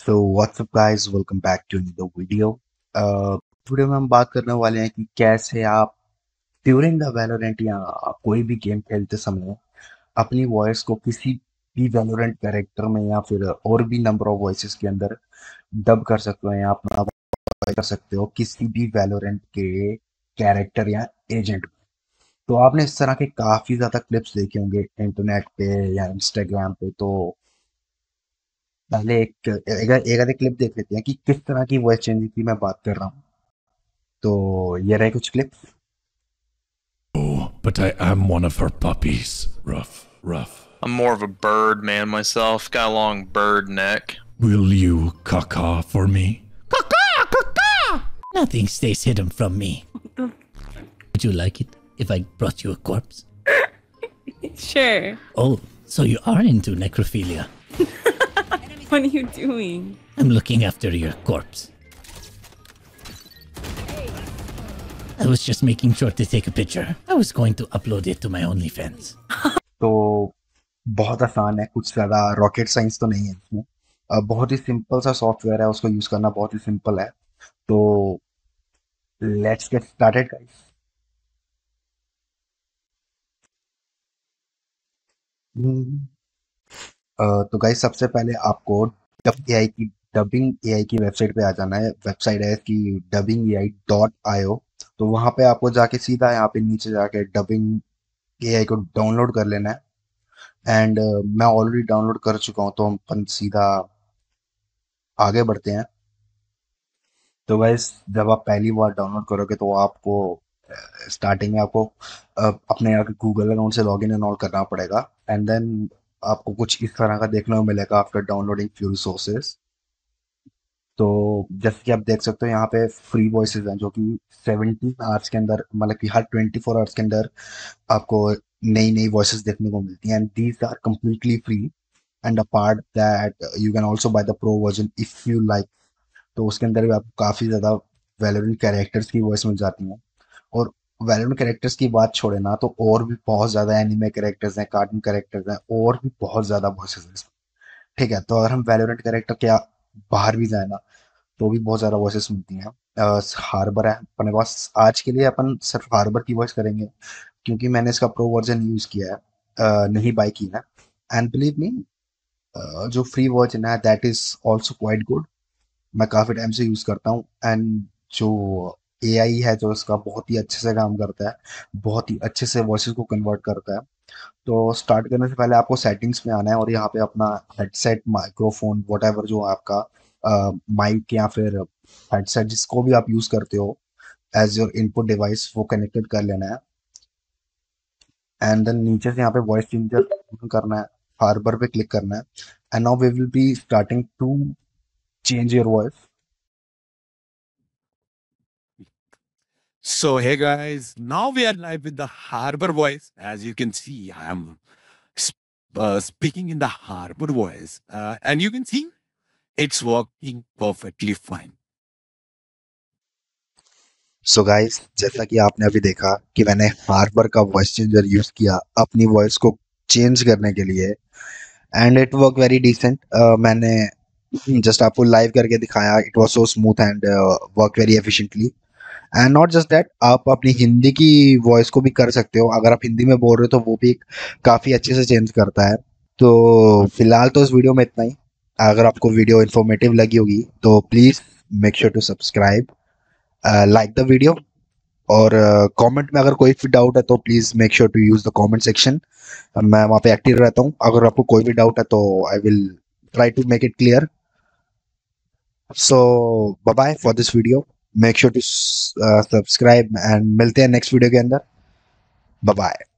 So what's up guys welcome back to another video video में हम बात करने वाले हैं कि कैसे आप ड्यूरिंग द वेलोरेंट या कोई भी गेम खेलते समय अपनी वॉइस को किसी भी वेलोरेंट कैरेक्टर में या फिर और भी नंबर ऑफ वॉइस के अंदर डब कर सकते हो या अपना कर सकते हो किसी भी वेलोरेंट के कैरेक्टर या एजेंट तो आपने इस तरह के काफ़ी ज़्यादा क्लिप्स देखे होंगे इंटरनेट पे या इंस्टाग्राम पे तो पहले एक एक आधे क्लिप देख लेते हैं कि किस तरह की वॉइस चेंज की मैं बात कर रहा हूँ तो ये रहे कुछ clips oh, But I am one of her puppies. Rough, rough. I'm more of a bird man myself. Got a long bird neck. Will you caca for me? Caca, caca! Nothing stays hidden from me. Would you like it if I brought you a corpse? sure. Oh, so you are into necrophilia. What are you doing? I'm looking after your corpse. I was just making sure to take a picture. I was going to upload it to my OnlyFans. So, बहुत आसान है कुछ ज़्यादा rocket science तो नहीं है इसमें बहुत ही simple सा software है उसको use करना बहुत ही simple है तो let's get started guys Mm-hmm. तो गाइस सबसे पहले आपको डब ए की डबिंग ए आई की वेबसाइट पे आ जाना है वेबसाइट है इसकी dubbing A I dot I ओ तो वहाँ पे आपको जाके सीधा यहाँ पे नीचे जाके डबिंग ए आई को डाउनलोड कर लेना है एंड uh, मैं ऑलरेडी डाउनलोड कर चुका हूँ तो हम सीधा आगे बढ़ते हैं तो गाइस जब आप पहली बार डाउनलोड करोगे तो आपको स्टार्टिंग में आपको अपने यहाँ के गूगल अकाउंट से लॉग इन एंड ऑल करना पड़ेगा एंड देन आपको कुछ इस तरह का देखने को मिलेगा आफ्टर डाउनलोडिंग फ्यू रिसोर्सेज तो जैसे कि आप देख सकते हो यहाँ पे फ्री वॉइसेज हैं जो कि 17 आवर्स के अंदर मतलब कि हर 24 आवर्स के अंदर आपको नई नई वॉइसेज देखने को मिलती हैं and these are completely free and a part that you can also buy the pro version if you like तो उसके अंदर भी आपको काफ़ी ज़्यादा वेलोरेंट कैरेक्टर्स की वॉइस मिल जाती हैं और वैलेंट कैरेक्टर्स की बात छोड़े ना तो और भी बहुत ज्यादा एनिमे करेक्टर्स हैं कार्टून करेक्टर्स हैं और भी बहुत ज्यादा वॉइस हैं ठीक है तो अगर हम वैलोरेंट करेक्टर के बाहर भी जाए ना तो भी बहुत ज़्यादा वॉइस मिलती हैं हार्बर है अपने पास आज के लिए अपन सिर्फ हार्बर की वॉइस करेंगे क्योंकि मैंने इसका प्रो वर्जन यूज़ किया है uh, नहीं बाई की है एंड बिलीव मी जो फ्री वर्जन है that is also quite good मैं काफ़ी टाइम से यूज़ करता हूँ एंड जो एआई है जो इसका बहुत ही अच्छे से काम करता है बहुत ही अच्छे से वॉइस को कन्वर्ट करता है तो स्टार्ट करने से पहले आपको सेटिंग्स में आना है और यहाँ पे अपना हेडसेट माइक्रोफोन वट जो आपका माइक या फिर हेडसेट जिसको भी आप यूज करते हो एज योर इनपुट डिवाइस वो कनेक्टेड कर लेना है एंड देन नीचे से यहाँ पे वॉइस चेंजर करना है हार्बर पे क्लिक करना है and now we will be starting to change your voice So, hey guys, now we are live with the Harbor Voice. As you can see, I am uh, speaking in the Harbor Voice, uh, and you can see it's working perfectly fine. So so guys जैसा कि आपने अभी देखा कि मैंने harbour का voice changer use किया अपनी वॉइस को चेंज करने के लिए and it work very decent मैंने जस्ट आपको लाइव करके दिखाया it was so smooth and work very efficiently and not just that आप अपनी हिंदी की वॉइस को भी कर सकते हो अगर आप हिंदी में बोल रहे हो तो वो भी काफ़ी अच्छे से चेंज करता है तो फिलहाल तो इस वीडियो में इतना ही अगर आपको वीडियो इन्फॉर्मेटिव लगी होगी तो please make sure to subscribe like the video और कमेंट uh, में अगर कोई भी डाउट है तो please make sure to use the comment section मैं वहाँ पे एक्टिव रहता हूँ अगर आपको कोई भी डाउट है तो I will try to make it clear so bye for this video make sure to subscribe and मिलते हैं नेक्स्ट वीडियो के अंदर बाय